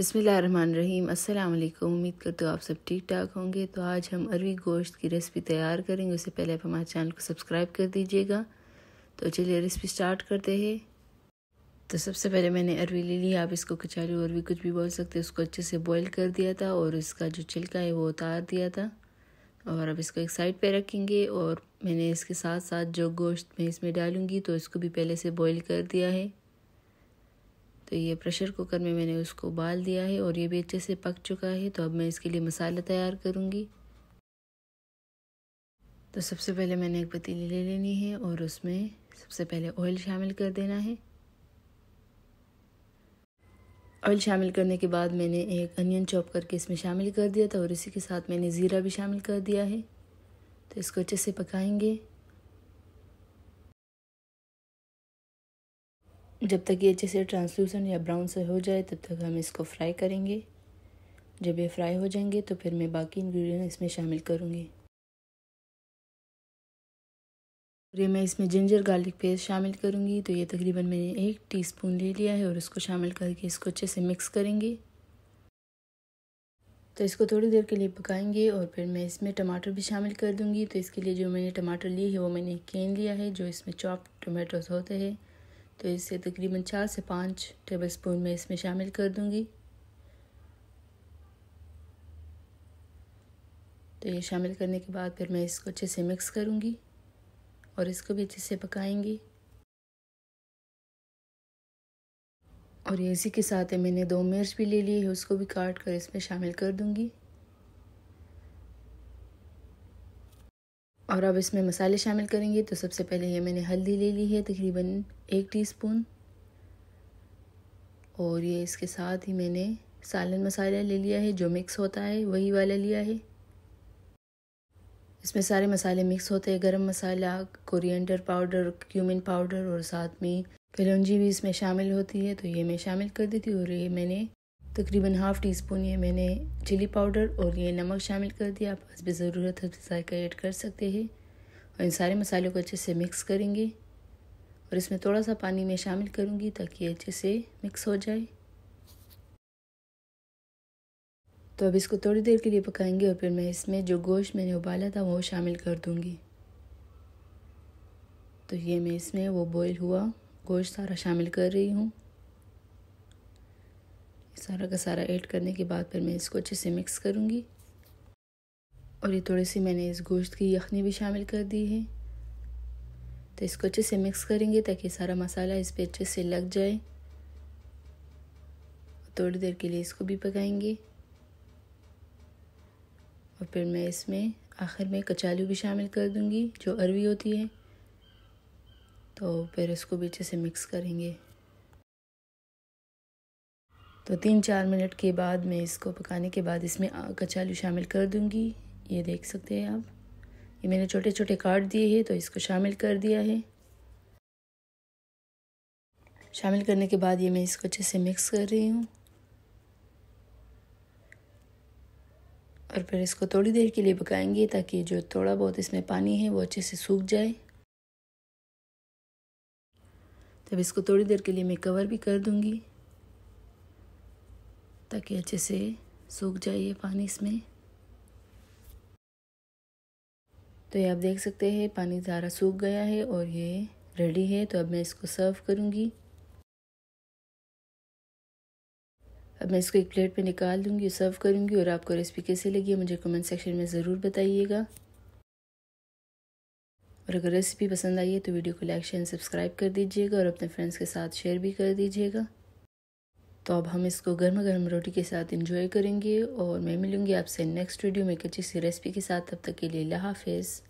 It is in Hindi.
बसमीम अस्सलाम वालेकुम उम्मीद करती हूँ आप सब ठीक ठाक होंगे तो आज हम अरवी गोश्त की रेसिपी तैयार करेंगे उससे पहले आप हमारे चैनल को सब्सक्राइब कर दीजिएगा तो चलिए रेसिपी स्टार्ट करते हैं तो सबसे पहले मैंने अरवी ले ली आप इसको कचालू अरवी कुछ भी बोल सकते हैं उसको अच्छे से बॉईल कर दिया था और इसका जो छिलका है वो उतार दिया था और अब इसको एक साइड पे रखेंगे और मैंने इसके साथ साथ जो गोश्त मैं इसमें डालूँगी तो इसको भी पहले से बॉईल कर दिया है तो ये प्रेशर कुकर में मैंने उसको उबाल दिया है और ये भी अच्छे से पक चुका है तो अब मैं इसके लिए मसाला तैयार करूँगी तो सबसे पहले मैंने एक पतीली ले लेनी है और उसमें सबसे पहले ऑयल शामिल कर देना है ऑयल शामिल करने के बाद मैंने एक अनियन चॉप करके इसमें शामिल कर दिया था और इसी के साथ मैंने ज़ीरा भी शामिल कर दिया है तो इसको अच्छे से पकाएंगे जब तक ये अच्छे से ट्रांसलूसन या ब्राउन से हो जाए तब तक हम इसको फ्राई करेंगे जब ये फ्राई हो जाएंगे तो फिर मैं बाकी इंग्रेडिएंट इसमें शामिल करूँगी और ये मैं इसमें जिंजर गार्लिक पेस्ट शामिल करूँगी तो ये तकरीबन मैंने एक टीस्पून ले लिया है और इसको शामिल करके इसको अच्छे से मिक्स करेंगे तो इसको थोड़ी देर के लिए पकाएंगे और फिर मैं इसमें टमाटर भी शामिल कर दूँगी तो इसके लिए जो मैंने टमाटर लिए है वो मैंने केन लिया है जो इसमें चॉप टमाटोज होते हैं तो इसे तकरीबन चार से पाँच टेबल स्पून मैं इसमें शामिल कर दूंगी तो ये शामिल करने के बाद फिर मैं इसको अच्छे से मिक्स करूँगी और इसको भी अच्छे से पकाएंगी और इसी के साथ मैंने दो मिर्च भी ले ली है उसको भी काट कर इसमें शामिल कर दूँगी और अब इसमें मसाले शामिल करेंगे तो सबसे पहले ये मैंने हल्दी ले ली है तकरीबन एक टीस्पून और ये इसके साथ ही मैंने सालन मसाला ले लिया है जो मिक्स होता है वही वाला लिया है इसमें सारे मसाले मिक्स होते हैं garam masala coriander powder cumin powder और साथ में कलौजी भी इसमें शामिल होती है तो ये मैं शामिल कर देती हूँ और ये मैंने तकरीबन हाफ़ टी स्पून ये मैंने चिली पाउडर और ये नमक शामिल कर दिया आप भी ज़रूरत हसब तो जायका ऐड कर सकते हैं और इन सारे मसालों को अच्छे से मिक्स करेंगे और इसमें थोड़ा सा पानी मैं शामिल करूँगी ताकि ये अच्छे से मिक्स हो जाए तो अब इसको थोड़ी देर के लिए पकाएंगे और फिर मैं इसमें जो गोश्त मैंने उबाला था वो शामिल कर दूँगी तो ये मैं इसमें वो बॉयल हुआ गोश्त सारा शामिल कर रही हूँ सारा का सारा ऐड करने के बाद फिर मैं इसको अच्छे से मिक्स करूँगी और ये थोड़ी सी मैंने इस गोश्त की यखनी भी शामिल कर दी है तो इसको अच्छे से मिक्स करेंगे ताकि सारा मसाला इस पर अच्छे से लग जाए थोड़ी देर के लिए इसको भी पकाएंगे और फिर मैं इसमें आखिर में कचालू भी शामिल कर दूंगी जो अरवी होती है तो फिर इसको भी अच्छे से मिक्स करेंगे तो तीन चार मिनट के बाद मैं इसको पकाने के बाद इसमें कचालू शामिल कर दूँगी ये देख सकते हैं आप ये मैंने छोटे छोटे काट दिए हैं तो इसको शामिल कर दिया है शामिल करने के बाद ये मैं इसको अच्छे से मिक्स कर रही हूँ और फिर इसको थोड़ी देर के लिए पकाएंगे ताकि जो थोड़ा बहुत इसमें पानी है वो अच्छे से सूख जाए तब इसको थोड़ी देर के लिए मैं कवर भी कर दूँगी ताकि अच्छे से सूख जाए ये पानी इसमें तो ये आप देख सकते हैं पानी सारा सूख गया है और ये रेडी है तो अब मैं इसको सर्व करूँगी अब मैं इसको एक प्लेट पे निकाल दूँगी सर्व करूँगी और आपको रेसिपी कैसी लगी है मुझे कमेंट सेक्शन में ज़रूर बताइएगा और अगर रेसिपी पसंद आई है तो वीडियो को लाइक शेयर सब्सक्राइब कर दीजिएगा और अपने फ्रेंड्स के साथ शेयर भी कर दीजिएगा तो अब हम इसको गर्मा गर्म रोटी के साथ इंजॉय करेंगे और मैं मिलूँगी आपसे नेक्स्ट वीडियो में एक अच्छी सी रेसिपी के साथ तब तक के लिए ला